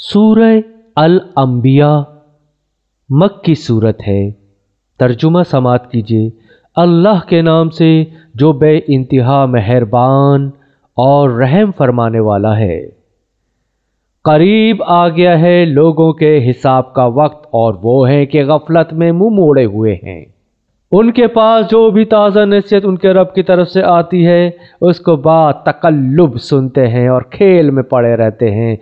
सूरह अल अम्बिया मक की सूरत है तर्जुमा समात कीजिए अल्लाह के नाम से जो बे इंतहा मेहरबान और रहम फरमाने वाला है करीब आ गया है लोगों के हिसाब का वक्त और वो है कि गफलत में मुंह मोड़े हुए हैं उनके पास जो भी ताज़ा नसीहत उनके रब की तरफ से आती है उसको बात तकल्लुब सुनते हैं और खेल में पड़े रहते हैं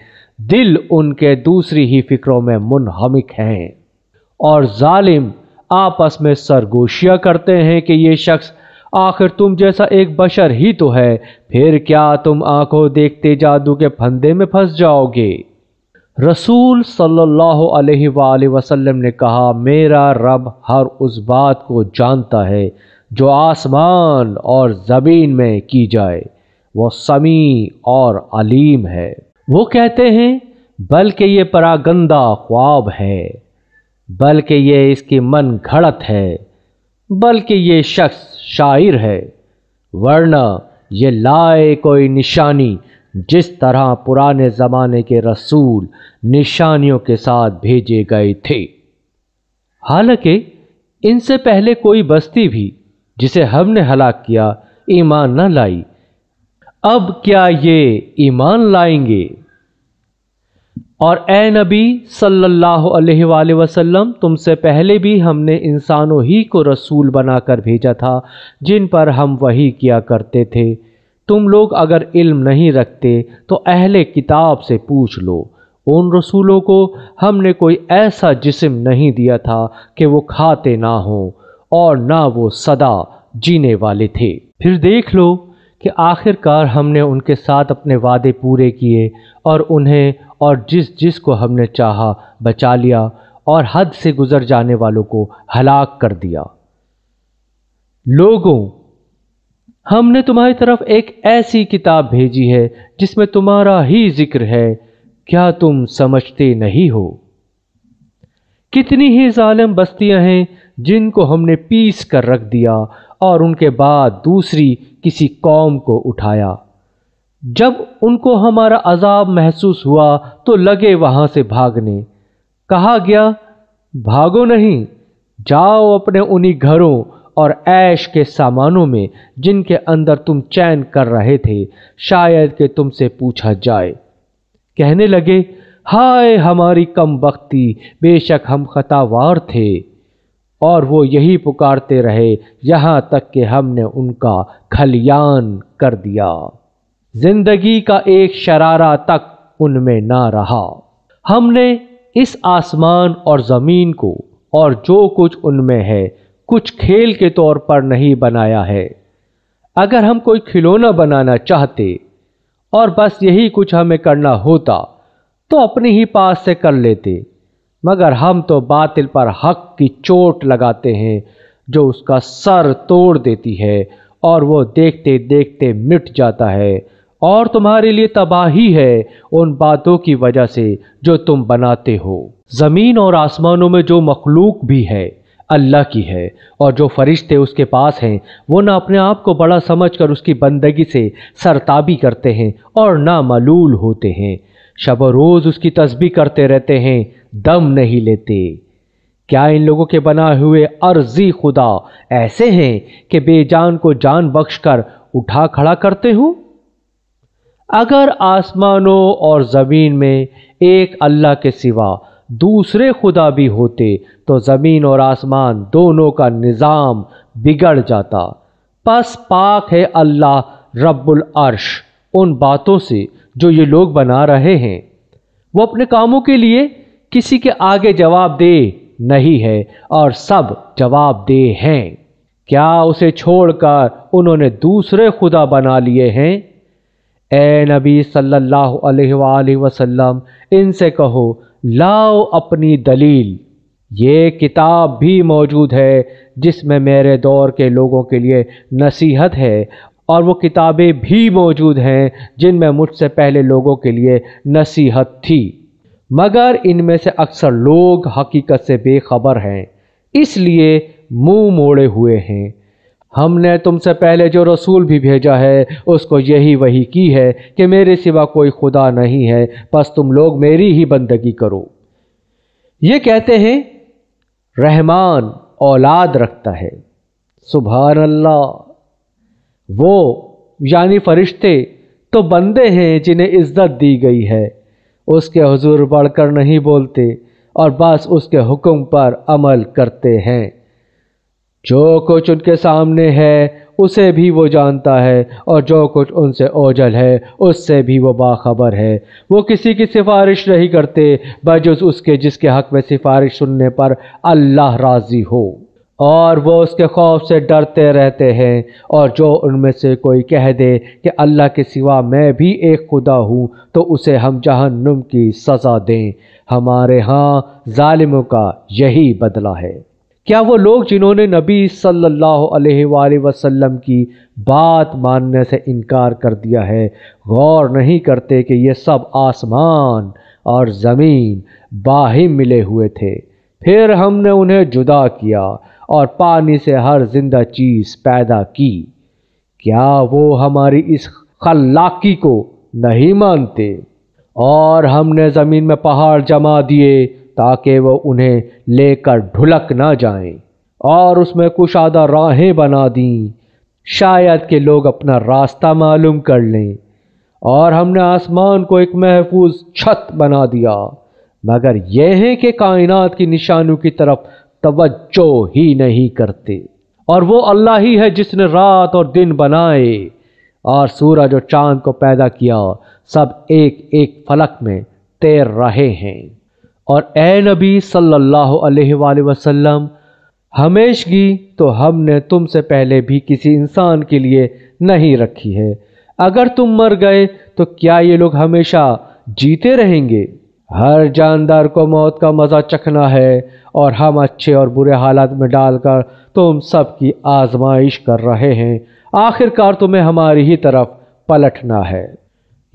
दिल उनके दूसरी ही फिक्रों में मुनहमिक हैं और जालिम आपस में सरगोशिया करते हैं कि ये शख्स आखिर तुम जैसा एक बशर ही तो है फिर क्या तुम आंखों देखते जादू के फंदे में फंस जाओगे रसूल सल्लल्लाहु अलैहि वसल्लम ने कहा मेरा रब हर उस बात को जानता है जो आसमान और ज़मीन में की जाए वह समी और अलीम है वो कहते हैं बल्कि ये परागंदा ख्वाब है बल्कि ये इसकी मन घड़त है बल्कि ये शख्स शायर है वरना ये लाए कोई निशानी जिस तरह पुराने ज़माने के रसूल निशानियों के साथ भेजे गए थे हालांकि इनसे पहले कोई बस्ती भी जिसे हमने हलाक किया ईमान न लाई अब क्या ये ईमान लाएंगे और ए नबी सल्लल्लाहु अलैहि वसल्लम तुमसे पहले भी हमने इंसानों ही को रसूल बनाकर भेजा था जिन पर हम वही किया करते थे तुम लोग अगर इल्म नहीं रखते तो अहले किताब से पूछ लो उन रसूलों को हमने कोई ऐसा जिस्म नहीं दिया था कि वो खाते ना हों और ना वो सदा जीने वाले थे फिर देख लो कि आखिरकार हमने उनके साथ अपने वादे पूरे किए और उन्हें और जिस जिस को हमने चाहा बचा लिया और हद से गुजर जाने वालों को हलाक कर दिया लोगों हमने तुम्हारी तरफ एक ऐसी किताब भेजी है जिसमें तुम्हारा ही जिक्र है क्या तुम समझते नहीं हो कितनी ही जालिम बस्तियां हैं जिनको हमने पीस कर रख दिया और उनके बाद दूसरी किसी कौम को उठाया जब उनको हमारा अजाब महसूस हुआ तो लगे वहाँ से भागने कहा गया भागो नहीं जाओ अपने उन्हीं घरों और ऐश के सामानों में जिनके अंदर तुम चैन कर रहे थे शायद के तुमसे पूछा जाए कहने लगे हाय हमारी कम बख्ती बेशक हम खतावार थे और वो यही पुकारते रहे यहाँ तक कि हमने उनका खलियान कर दिया जिंदगी का एक शरारा तक उनमें ना रहा हमने इस आसमान और ज़मीन को और जो कुछ उनमें है कुछ खेल के तौर पर नहीं बनाया है अगर हम कोई खिलौना बनाना चाहते और बस यही कुछ हमें करना होता तो अपने ही पास से कर लेते मगर हम तो बातिल पर हक की चोट लगाते हैं जो उसका सर तोड़ देती है और वो देखते देखते मिट जाता है और तुम्हारे लिए तबाही है उन बातों की वजह से जो तुम बनाते हो ज़मीन और आसमानों में जो मखलूक भी है अल्लाह की है और जो फरिश्ते उसके पास हैं वो ना अपने आप को बड़ा समझकर उसकी बंदगी से सरताबी करते हैं और ना मलूल होते हैं शब रोज़ उसकी तस्बी करते रहते हैं दम नहीं लेते क्या इन लोगों के बनाए हुए अर्जी खुदा ऐसे हैं कि बेजान को जान बख्श कर उठा खड़ा करते हो अगर आसमानों और ज़मीन में एक अल्लाह के सिवा दूसरे खुदा भी होते तो ज़मीन और आसमान दोनों का निज़ाम बिगड़ जाता बस पाक है अल्लाह रब्बुल अर्श उन बातों से जो ये लोग बना रहे हैं वो अपने कामों के लिए किसी के आगे जवाब दे नहीं है और सब जवाब दे हैं क्या उसे छोड़कर उन्होंने दूसरे खुदा बना लिए हैं ए नबी सल्लल्लाहु अलैहि वसल्लम इनसे कहो लाओ अपनी दलील ये किताब भी मौजूद है जिसमें मेरे दौर के लोगों के लिए नसीहत है और वो किताबें भी मौजूद हैं जिनमें मुझसे पहले लोगों के लिए नसीहत थी मगर इनमें से अक्सर लोग हकीकत से बेखबर हैं इसलिए मुंह मोड़े हुए हैं हमने तुमसे पहले जो रसूल भी भेजा है उसको यही वही की है कि मेरे सिवा कोई खुदा नहीं है बस तुम लोग मेरी ही बंदगी करो ये कहते हैं रहमान औलाद रखता है सुबह अल्लाह वो यानी फरिश्ते तो बंदे हैं जिन्हें इज्जत दी गई है उसके हजूर बढ़कर नहीं बोलते और बस उसके हुक्म पर अमल करते हैं जो कुछ उनके सामने है उसे भी वो जानता है और जो कुछ उनसे ओझल है उससे भी वो बाखबर है वो किसी की सिफारिश नहीं करते बजुज उसके जिसके हक में सिफारिश सुनने पर अल्लाह राज़ी हो और वो उसके खौफ से डरते रहते हैं और जो उनमें से कोई कह दे कि अल्लाह के सिवा मैं भी एक खुदा हूँ तो उसे हम जहन्नुम की सज़ा दें हमारे यहाँ ालिमों का यही बदला है क्या वो लोग जिन्होंने नबी सल्लल्लाहु अलैहि वसल्लम की बात मानने से इनकार कर दिया है गौर नहीं करते कि ये सब आसमान और ज़मीन बाहिम मिले हुए थे फिर हमने उन्हें जुदा किया और पानी से हर जिंदा चीज़ पैदा की क्या वो हमारी इस खलाकी को नहीं मानते और हमने ज़मीन में पहाड़ जमा दिए ताकि वो उन्हें लेकर ढुलक ना जाएं और उसमें कुशादा राहें बना दी शायद के लोग अपना रास्ता मालूम कर लें और हमने आसमान को एक महफूज छत बना दिया मगर यह है कि कायनात की निशानों की तरफ तवज्जो ही नहीं करते और वो अल्लाह ही है जिसने रात और दिन बनाए और सूरज और चांद को पैदा किया सब एक एक फलक में तैर रहे हैं और ए नबी सल्लल्लाहु अलैहि वसल्लम हमेशगी तो हमने तुमसे पहले भी किसी इंसान के लिए नहीं रखी है अगर तुम मर गए तो क्या ये लोग हमेशा जीते रहेंगे हर जानदार को मौत का मज़ा चखना है और हम अच्छे और बुरे हालात में डालकर तुम सब की आजमाइश कर रहे हैं आखिरकार तुम्हें हमारी ही तरफ पलटना है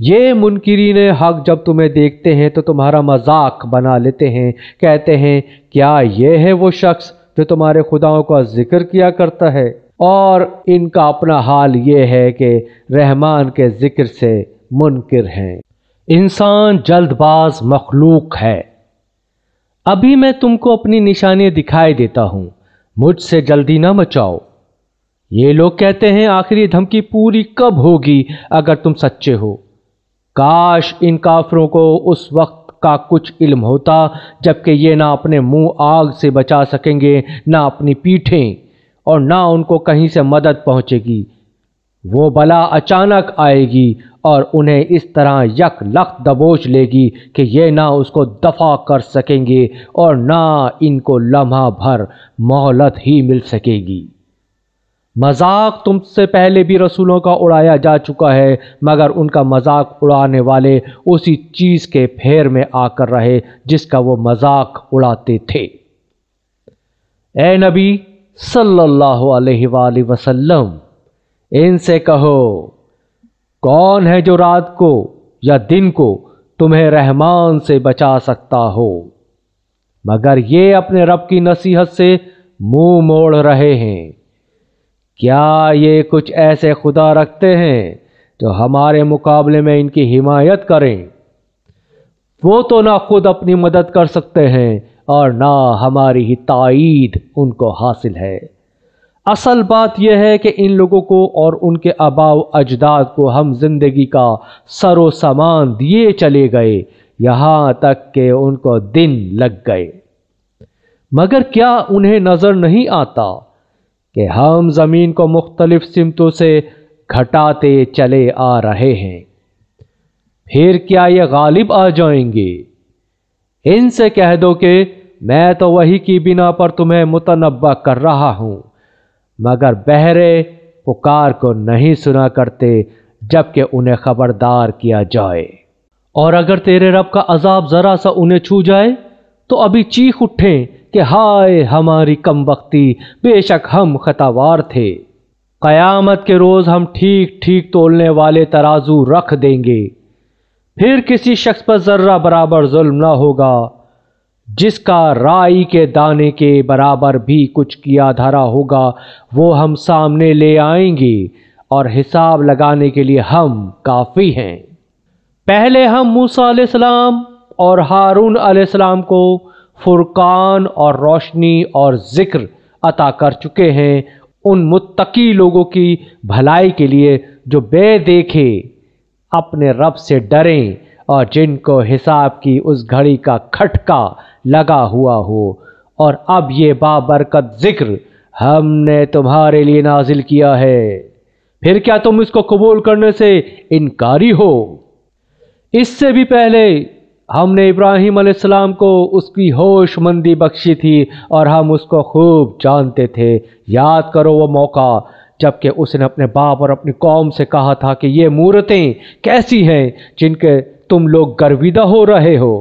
ये मुनकरीन हक जब तुम्हें देखते हैं तो तुम्हारा मजाक बना लेते हैं कहते हैं क्या ये है वो शख्स जो तुम्हारे खुदाओं का जिक्र किया करता है और इनका अपना हाल ये है कि रहमान के जिक्र से मुनकर हैं इंसान जल्दबाज मखलूक है अभी मैं तुमको अपनी निशानियां दिखाई देता हूं मुझसे जल्दी ना मचाओ ये लोग कहते हैं आखिरी धमकी पूरी कब होगी अगर तुम सच्चे हो काश इन काफरों को उस वक्त का कुछ इल्म होता जबकि ये ना अपने मुंह आग से बचा सकेंगे ना अपनी पीठें और ना उनको कहीं से मदद पहुंचेगी वो बला अचानक आएगी और उन्हें इस तरह यक लख दबोच लेगी कि ये ना उसको दफा कर सकेंगे और ना इनको लम्हा भर मोहलत ही मिल सकेगी मजाक तुमसे पहले भी रसूलों का उड़ाया जा चुका है मगर उनका मजाक उड़ाने वाले उसी चीज़ के फेर में आकर रहे जिसका वो मजाक उड़ाते थे ए नबी सल्लल्लाहु अलैहि वसल्लम इनसे कहो कौन है जो रात को या दिन को तुम्हें रहमान से बचा सकता हो मगर ये अपने रब की नसीहत से मुंह मोड़ रहे हैं क्या ये कुछ ऐसे खुदा रखते हैं जो हमारे मुकाबले में इनकी हिमायत करें वो तो ना खुद अपनी मदद कर सकते हैं और ना हमारी ही ताईद उनको हासिल है असल बात यह है कि इन लोगों को और उनके अबाव अजदाद को हम जिंदगी का सरो सामान दिए चले गए यहाँ तक के उनको दिन लग गए मगर क्या उन्हें नज़र नहीं आता कि हम ज़मीन को मुख्तलिफ सिमतों से घटाते चले आ रहे हैं फिर क्या ये गालिब आ जाएंगे इनसे कह दो कि मैं तो वही की बिना पर तुम्हें मुतनबा कर रहा हूँ मगर बहरे पुकार को नहीं सुना करते जबकि उन्हें खबरदार किया जाए और अगर तेरे रब का अजाब ज़रा सा उन्हें छू जाए तो अभी चीख उठें कि हाय हमारी कम वक्ती बेशक हम खतावार थे क़यामत के रोज़ हम ठीक ठीक तोलने वाले तराजू रख देंगे फिर किसी शख्स पर ज़र्रा बराबर जुल्म ना होगा जिसका राई के दाने के बराबर भी कुछ किया धरा होगा वो हम सामने ले आएंगे और हिसाब लगाने के लिए हम काफ़ी हैं पहले हम मूसा सलाम और हारून सलाम को फुरकान और रोशनी और ज़िक्र अता कर चुके हैं उन मुत्तकी लोगों की भलाई के लिए जो बे देखे अपने रब से डरें और जिनको हिसाब की उस घड़ी का खटका लगा हुआ हो और अब ये बाबरकत जिक्र हमने तुम्हारे लिए नाजिल किया है फिर क्या तुम इसको कबूल करने से इनकारी हो इससे भी पहले हमने इब्राहिम अलैहिस्सलाम को उसकी होशमंदी बख्शी थी और हम उसको खूब जानते थे याद करो वो मौका जबकि उसने अपने बाप और अपनी कौम से कहा था कि ये मूर्तें कैसी हैं जिनके तुम लोग गर्विदा हो रहे हो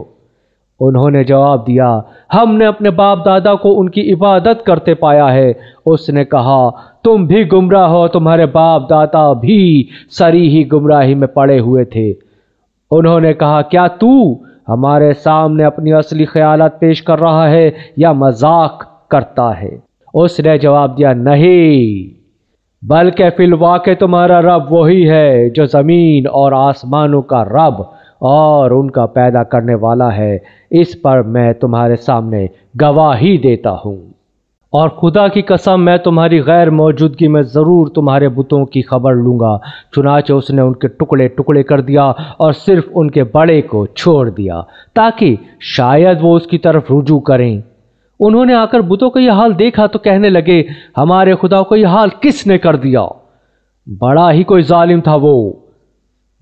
उन्होंने जवाब दिया हमने अपने बाप दादा को उनकी इबादत करते पाया है उसने कहा तुम भी गुमराह हो तुम्हारे बाप दादा भी सरी ही गुमराही में पड़े हुए थे उन्होंने कहा क्या तू हमारे सामने अपनी असली ख्यालत पेश कर रहा है या मजाक करता है उसने जवाब दिया नहीं बल्कि के तुम्हारा रब वही है जो ज़मीन और आसमानों का रब और उनका पैदा करने वाला है इस पर मैं तुम्हारे सामने गवाही देता हूँ और खुदा की कसम मैं तुम्हारी गैर मौजूदगी में ज़रूर तुम्हारे बुतों की खबर लूँगा चुनाचे उसने उनके टुकड़े टुकड़े कर दिया और सिर्फ उनके बड़े को छोड़ दिया ताकि शायद वो उसकी तरफ रुजू करें उन्होंने आकर बुतों का यह हाल देखा तो कहने लगे हमारे खुदा को यह हाल किसने कर दिया बड़ा ही कोई जालिम था वो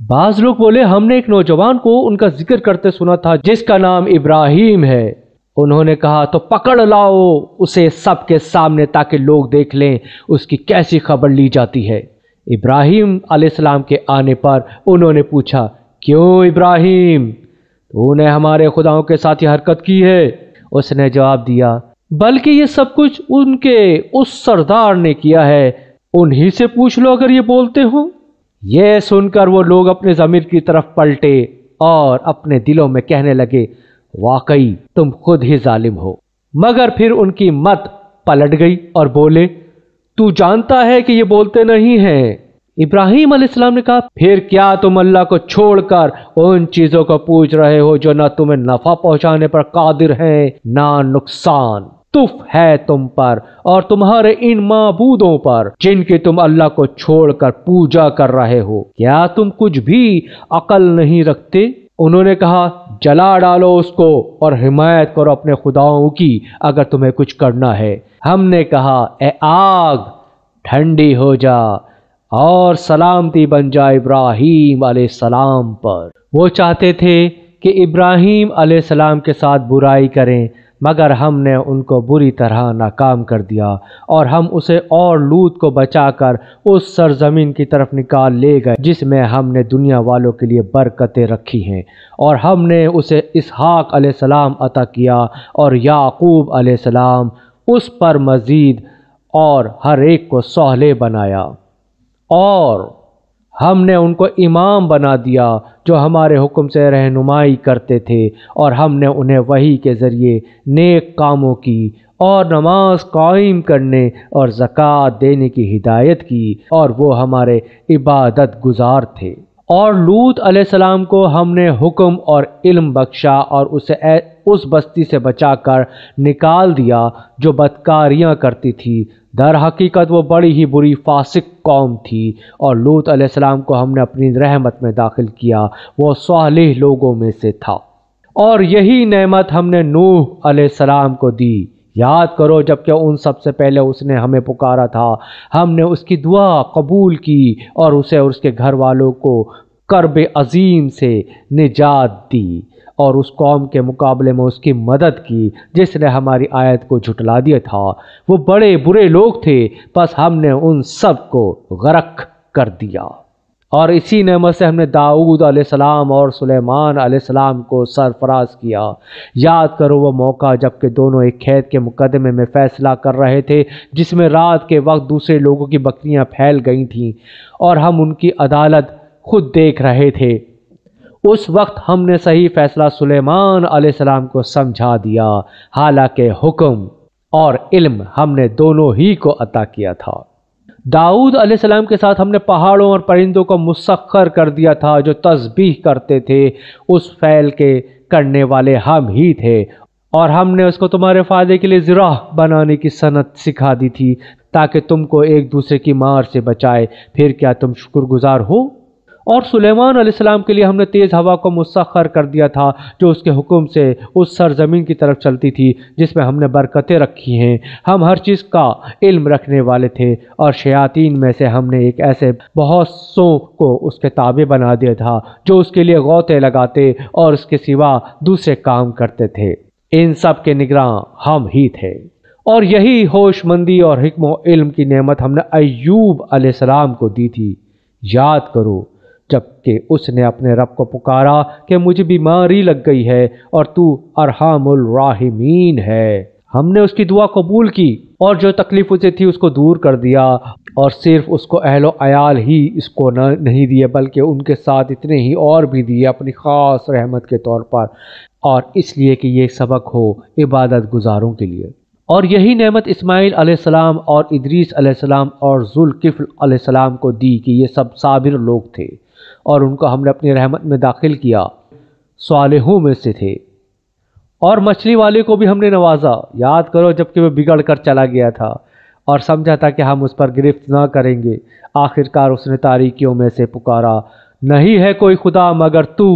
बाज लोग बोले हमने एक नौजवान को उनका जिक्र करते सुना था जिसका नाम इब्राहिम है उन्होंने कहा तो पकड़ लाओ उसे सबके सामने ताकि लोग देख लें उसकी कैसी खबर ली जाती है इब्राहिम आसमाम के आने पर उन्होंने पूछा क्यों इब्राहिम तूने हमारे खुदाओं के साथ ही हरकत की है उसने जवाब दिया बल्कि ये सब कुछ उनके उस सरदार ने किया है उन्हीं से पूछ लो अगर ये बोलते हो यह सुनकर वो लोग अपने ज़मीर की तरफ पलटे और अपने दिलों में कहने लगे वाकई तुम खुद ही जालिम हो मगर फिर उनकी मत पलट गई और बोले तू जानता है कि ये बोलते नहीं हैं इब्राहिम अलैहिस्सलाम ने कहा फिर क्या तुम अल्लाह को छोड़कर उन चीज़ों को पूछ रहे हो जो ना तुम्हें नफ़ा पहुंचाने पर कादिर हैं ना नुकसान तुफ है तुम पर और तुम्हारे इन मबूदों पर जिनके तुम अल्लाह को छोड़कर पूजा कर रहे हो क्या तुम कुछ भी अकल नहीं रखते उन्होंने कहा जला डालो उसको और हिमायत करो अपने खुदाओं की अगर तुम्हें कुछ करना है हमने कहा ए आग ठंडी हो जा और सलामती बन जा इब्राहिम सलाम पर वो चाहते थे कि इब्राहिम सलाम के साथ बुराई करें मगर हमने उनको बुरी तरह नाकाम कर दिया और हम उसे और लूत को बचाकर उस सरजमीन की तरफ निकाल ले गए जिसमें हमने दुनिया वालों के लिए बरकतें रखी हैं और हमने उसे इसहाक सलाम अता किया और याकूब सलाम उस पर मज़ीद और हर एक को सहले बनाया और हमने उनको इमाम बना दिया जो हमारे हुक्म से रहनुमाई करते थे और हमने उन्हें वही के ज़रिए नेक कामों की और नमाज कायम करने और ज़क़़त देने की हिदायत की और वो हमारे इबादत गुजार थे और लूत सलाम को हमने हुक्म और इल्म बख्शा और उसे उस बस्ती से बचाकर निकाल दिया जो बदकारियाँ करती थी दर हकीकत वो बड़ी ही बुरी फासिक कौम थी और लूत अलैहिस्सलाम को हमने अपनी रहमत में दाखिल किया वो सालेह लोगों में से था और यही नेमत हमने नूह अलैहिस्सलाम को दी याद करो जबकि उन सबसे पहले उसने हमें पुकारा था हमने उसकी दुआ कबूल की और उसे और उसके घर वालों को करब अजीम से निजात दी और उस कौम के मुकाबले में उसकी मदद की जिसने हमारी आयत को झुटला दिया था वो बड़े बुरे लोग थे बस हमने उन सब को गरक कर दिया और इसी नमत से हमने दाऊद आसलाम और सुलेमान सलाम को सरफराज किया याद करो वो मौका जबकि दोनों एक खेत के मुकदमे में फ़ैसला कर रहे थे जिसमें रात के वक्त दूसरे लोगों की बकरियां फैल गई थीं और हम उनकी अदालत खुद देख रहे थे उस वक्त हमने सही फैसला सुलेमान सलाम को समझा दिया हालांकि हुक्म और इल्म हमने दोनों ही को अता किया था दाऊद सलाम के साथ हमने पहाड़ों और परिंदों को मुसखर कर दिया था जो तस्बीह करते थे उस फैल के करने वाले हम ही थे और हमने उसको तुम्हारे फ़ायदे के लिए ज़रा बनाने की सनत सिखा दी थी ताकि तुमको एक दूसरे की मार से बचाए फिर क्या तुम शुक्रगुजार हो और सुलेमान सलेमान के लिए हमने तेज़ हवा को मुसखर कर दिया था जो उसके हुक्म से उस सरजमीन की तरफ चलती थी जिसमें हमने बरकतें रखी हैं हम हर चीज़ का इल्म रखने वाले थे और शयातीन में से हमने एक ऐसे बहुत सौ को उसके ताबे बना दिया था जो उसके लिए गौते लगाते और उसके सिवा दूसरे काम करते थे इन सब के निगरान हम ही थे और यही होशमंदी और हिकम इल्म की नेमत हमने अयूब आसमाम को दी थी याद करो जबकि उसने अपने रब को पुकारा कि मुझे बीमारी लग गई है और तू अरहामुल राहिमीन है हमने उसकी दुआ कबूल की और जो तकलीफ उसे थी उसको दूर कर दिया और सिर्फ उसको अहलो अयाल ही इसको न नहीं दिए बल्कि उनके साथ इतने ही और भी दिए अपनी ख़ास रहमत के तौर पर और इसलिए कि ये सबक हो इबादत गुजारों के लिए और यही नेमत इस्माइल अलैहिस्सलाम और इदरीस अलैहिस्सलाम और जुल्किफ़ल अलैहिस्सलाम को दी कि ये सब साबिर लोग थे और उनको हमने अपनी रहमत में दाखिल किया सालहों में से थे और मछली वाले को भी हमने नवाजा याद करो जबकि वह बिगड़ कर चला गया था और समझा था कि हम उस पर गिरफ्त ना करेंगे आखिरकार उसने तारीखियों में से पुकारा नहीं है कोई खुदा मगर तू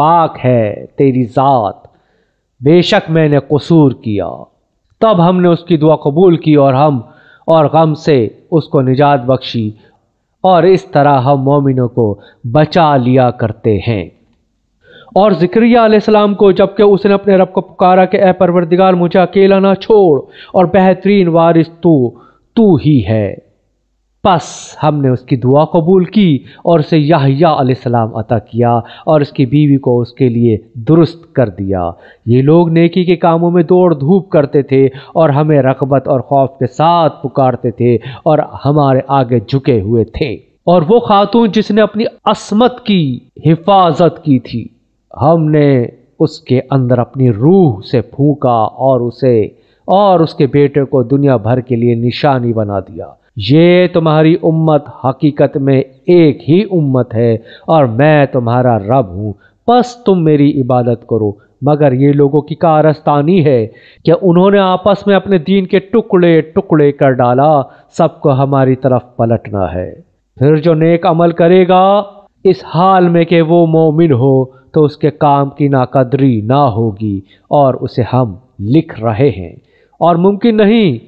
पाक है तेरी ज़ात बेशक मैंने कसूर किया तब हमने उसकी दुआ कबूल की और हम और गम से उसको निजात बख्शी और इस तरह हम मोमिनों को बचा लिया करते हैं और जिक्रिया को जबकि उसने अपने रब को पुकारा कि ए परवरदिगार मुझे अकेला ना छोड़ और बेहतरीन वारिस तू तू ही है बस हमने उसकी दुआ कबूल की और उसे याहिया सलाम अता किया और उसकी बीवी को उसके लिए दुरुस्त कर दिया ये लोग नेकी के कामों में दौड़ धूप करते थे और हमें रगबत और खौफ के साथ पुकारते थे और हमारे आगे झुके हुए थे और वो खातून जिसने अपनी असमत की हिफाजत की थी हमने उसके अंदर अपनी रूह से फूका और उसे और उसके बेटे को दुनिया भर के लिए निशानी बना दिया ये तुम्हारी उम्मत हकीकत में एक ही उम्मत है और मैं तुम्हारा रब हूँ बस तुम मेरी इबादत करो मगर ये लोगों की कारस्तानी है कि उन्होंने आपस में अपने दीन के टुकड़े टुकड़े कर डाला सबको हमारी तरफ पलटना है फिर जो नेक अमल करेगा इस हाल में कि वो मोमिन हो तो उसके काम की नाकदरी ना होगी और उसे हम लिख रहे हैं और मुमकिन नहीं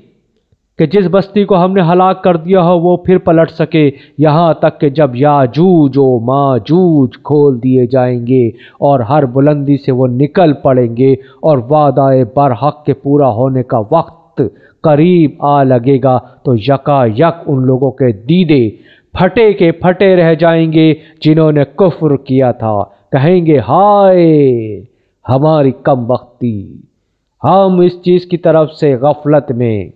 कि जिस बस्ती को हमने हलाक कर दिया हो वो फिर पलट सके यहाँ तक कि जब याजूज ओ माजूज खोल दिए जाएंगे और हर बुलंदी से वो निकल पड़ेंगे और वादाए बरहक के पूरा होने का वक्त करीब आ लगेगा तो यकायक उन लोगों के दीदे फटे के फटे रह जाएंगे जिन्होंने कुफ्र किया था कहेंगे हाय हमारी कम वक्ती हम इस चीज़ की तरफ से गफलत में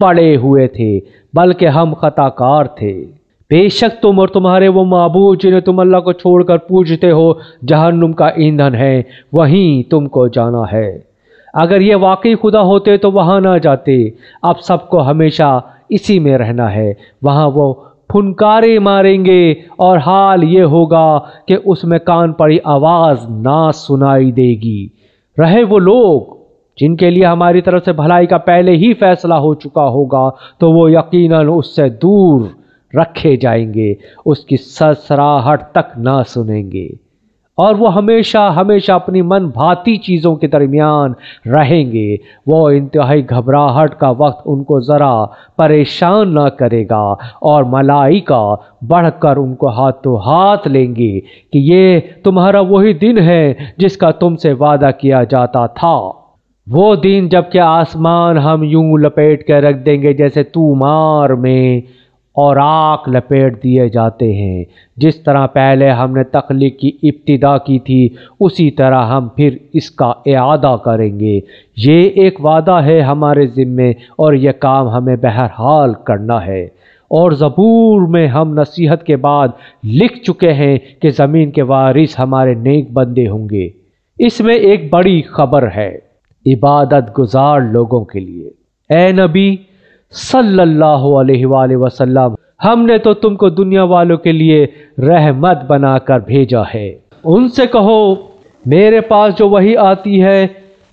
पड़े हुए थे बल्कि हम खताकार थे बेशक तुम और तुम्हारे वो मबूद जिन्हें तुम अल्लाह को छोड़कर पूजते हो जहन्नुम का ईंधन है वहीं तुमको जाना है अगर ये वाकई खुदा होते तो वहाँ ना जाते अब सबको हमेशा इसी में रहना है वहाँ वो फुनकारे मारेंगे और हाल ये होगा कि उसमें कान पड़ी आवाज़ ना सुनाई देगी रहे वो लोग जिनके लिए हमारी तरफ से भलाई का पहले ही फैसला हो चुका होगा तो वो यकीनन उससे दूर रखे जाएंगे उसकी ससराहट तक ना सुनेंगे और वो हमेशा हमेशा अपनी मन भाती चीज़ों के दरमियान रहेंगे वो इंतहाई घबराहट का वक्त उनको ज़रा परेशान ना करेगा और मलाई बढ़ बढ़कर उनको हाथों हाथ लेंगे कि ये तुम्हारा वही दिन है जिसका तुमसे वादा किया जाता था वो दिन जबकि आसमान हम यूं लपेट कर रख देंगे जैसे तूमार में और आक लपेट दिए जाते हैं जिस तरह पहले हमने तख्लीक की इब्तदा की थी उसी तरह हम फिर इसका इरादा करेंगे ये एक वादा है हमारे ज़िम्मे और यह काम हमें बहरहाल करना है और ज़बूर में हम नसीहत के बाद लिख चुके हैं कि ज़मीन के वारिस हमारे नेक बंदे होंगे इसमें एक बड़ी खबर है इबादत गुजार लोगों के लिए ए नबी सल्लल्लाहु अलैहि वसल्लम हमने तो तुमको दुनिया वालों के लिए रहमत बनाकर भेजा है उनसे कहो मेरे पास जो वही आती है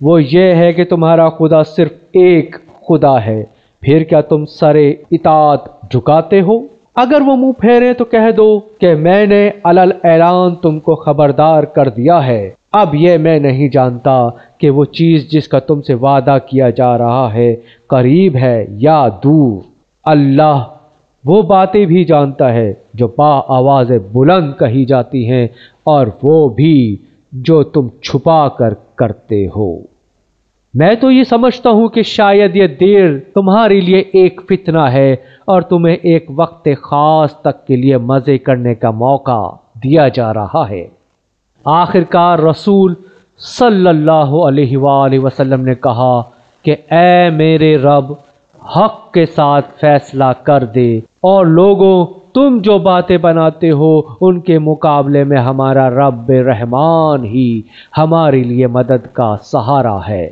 वो ये है कि तुम्हारा खुदा सिर्फ एक खुदा है फिर क्या तुम सरे इतात झुकाते हो अगर वो मुंह फेरे तो कह दो कि मैंने अलल ऐलान तुमको खबरदार कर दिया है अब यह मैं नहीं जानता कि वो चीज़ जिसका तुमसे वादा किया जा रहा है करीब है या दूर अल्लाह वो बातें भी जानता है जो बा आवाज़ बुलंद कही जाती हैं और वो भी जो तुम छुपा कर करते हो मैं तो ये समझता हूँ कि शायद ये देर तुम्हारे लिए एक फितना है और तुम्हें एक वक्त ख़ास तक के लिए मज़े करने का मौका दिया जा रहा है आखिरकार रसूल सल्लल्लाहु अलैहि वसल्लम ने कहा कि ए मेरे रब हक के साथ फैसला कर दे और लोगों तुम जो बातें बनाते हो उनके मुकाबले में हमारा रब रहमान ही हमारे लिए मदद का सहारा है